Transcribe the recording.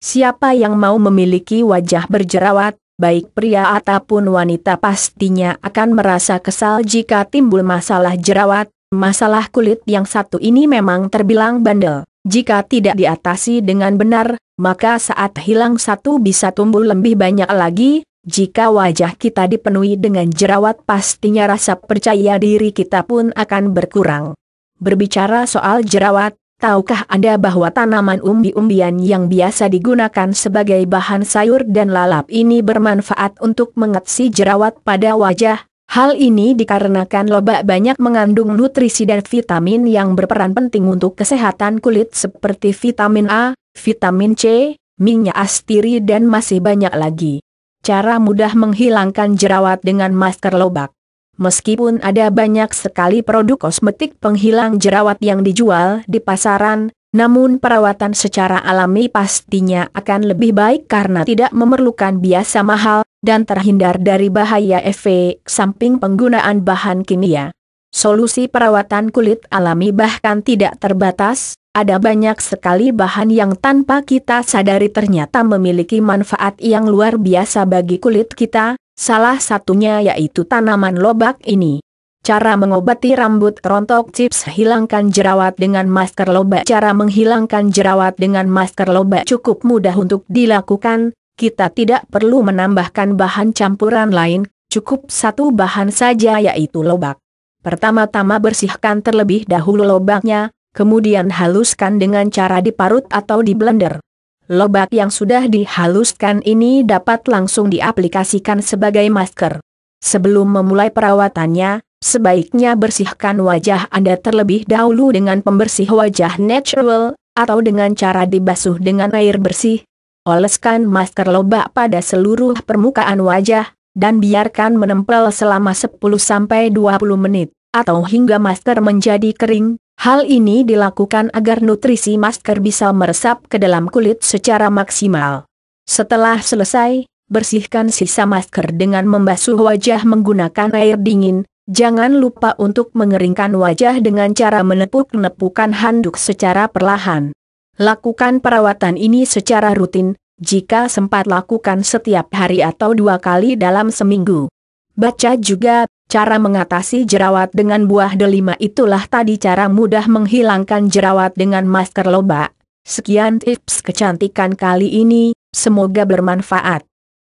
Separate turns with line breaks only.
Siapa yang mau memiliki wajah berjerawat, baik pria ataupun wanita pastinya akan merasa kesal jika timbul masalah jerawat, masalah kulit yang satu ini memang terbilang bandel. Jika tidak diatasi dengan benar, maka saat hilang satu bisa tumbuh lebih banyak lagi, jika wajah kita dipenuhi dengan jerawat pastinya rasa percaya diri kita pun akan berkurang. Berbicara soal jerawat, Tahukah Anda bahwa tanaman umbi-umbian yang biasa digunakan sebagai bahan sayur dan lalap ini bermanfaat untuk mengatasi jerawat pada wajah? Hal ini dikarenakan lobak banyak mengandung nutrisi dan vitamin yang berperan penting untuk kesehatan kulit seperti vitamin A, vitamin C, minyak astiri dan masih banyak lagi. Cara mudah menghilangkan jerawat dengan masker lobak Meskipun ada banyak sekali produk kosmetik penghilang jerawat yang dijual di pasaran, namun perawatan secara alami pastinya akan lebih baik karena tidak memerlukan biasa mahal, dan terhindar dari bahaya efek samping penggunaan bahan kimia. Solusi perawatan kulit alami bahkan tidak terbatas, ada banyak sekali bahan yang tanpa kita sadari ternyata memiliki manfaat yang luar biasa bagi kulit kita, Salah satunya yaitu tanaman lobak ini. Cara mengobati rambut rontok chips hilangkan jerawat dengan masker lobak Cara menghilangkan jerawat dengan masker lobak cukup mudah untuk dilakukan, kita tidak perlu menambahkan bahan campuran lain, cukup satu bahan saja yaitu lobak. Pertama-tama bersihkan terlebih dahulu lobaknya, kemudian haluskan dengan cara diparut atau di blender lobak yang sudah dihaluskan ini dapat langsung diaplikasikan sebagai masker. Sebelum memulai perawatannya, sebaiknya bersihkan wajah Anda terlebih dahulu dengan pembersih wajah natural, atau dengan cara dibasuh dengan air bersih. Oleskan masker lobak pada seluruh permukaan wajah, dan biarkan menempel selama 10-20 menit, atau hingga masker menjadi kering, Hal ini dilakukan agar nutrisi masker bisa meresap ke dalam kulit secara maksimal. Setelah selesai, bersihkan sisa masker dengan membasuh wajah menggunakan air dingin, jangan lupa untuk mengeringkan wajah dengan cara menepuk-nepukan handuk secara perlahan. Lakukan perawatan ini secara rutin, jika sempat lakukan setiap hari atau dua kali dalam seminggu. Baca juga, cara mengatasi jerawat dengan buah delima itulah tadi cara mudah menghilangkan jerawat dengan masker loba. Sekian tips kecantikan kali ini, semoga bermanfaat.